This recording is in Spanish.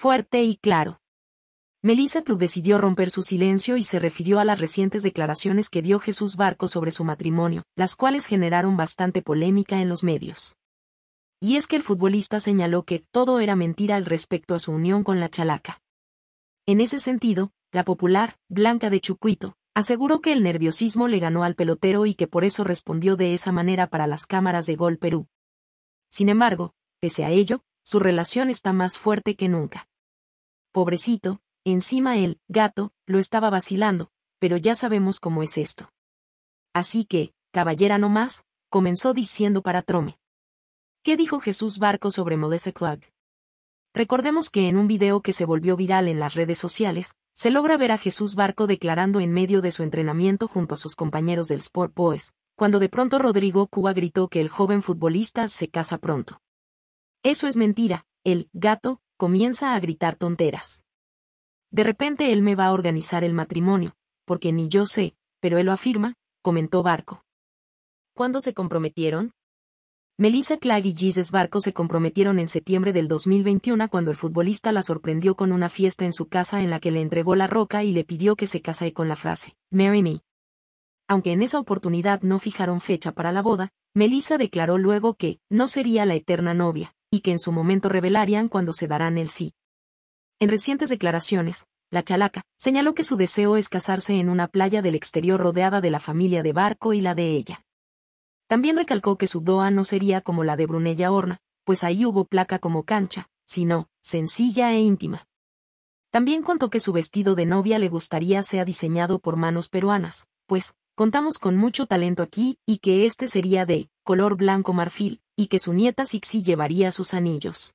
fuerte y claro. Melissa Club decidió romper su silencio y se refirió a las recientes declaraciones que dio Jesús Barco sobre su matrimonio, las cuales generaron bastante polémica en los medios. Y es que el futbolista señaló que todo era mentira al respecto a su unión con la chalaca. En ese sentido, la popular, Blanca de Chucuito, aseguró que el nerviosismo le ganó al pelotero y que por eso respondió de esa manera para las cámaras de Gol Perú. Sin embargo, pese a ello, su relación está más fuerte que nunca. Pobrecito, encima el gato lo estaba vacilando, pero ya sabemos cómo es esto. Así que, caballera no más, comenzó diciendo para Trome. ¿Qué dijo Jesús Barco sobre Melissa Clark? Recordemos que en un video que se volvió viral en las redes sociales, se logra ver a Jesús Barco declarando en medio de su entrenamiento junto a sus compañeros del Sport Boys, cuando de pronto Rodrigo Cuba gritó que el joven futbolista se casa pronto. Eso es mentira, el gato comienza a gritar tonteras. De repente él me va a organizar el matrimonio, porque ni yo sé, pero él lo afirma, comentó Barco. ¿Cuándo se comprometieron? Melissa Clagg y Jesus Barco se comprometieron en septiembre del 2021 cuando el futbolista la sorprendió con una fiesta en su casa en la que le entregó la roca y le pidió que se casase con la frase, Marry me. Aunque en esa oportunidad no fijaron fecha para la boda, Melissa declaró luego que no sería la eterna novia, y que en su momento revelarían cuando se darán el sí. En recientes declaraciones, la chalaca señaló que su deseo es casarse en una playa del exterior rodeada de la familia de Barco y la de ella. También recalcó que su doa no sería como la de Brunella Horna, pues ahí hubo placa como cancha, sino sencilla e íntima. También contó que su vestido de novia le gustaría sea diseñado por manos peruanas, pues, contamos con mucho talento aquí y que este sería de color blanco marfil, y que su nieta Sixi llevaría sus anillos.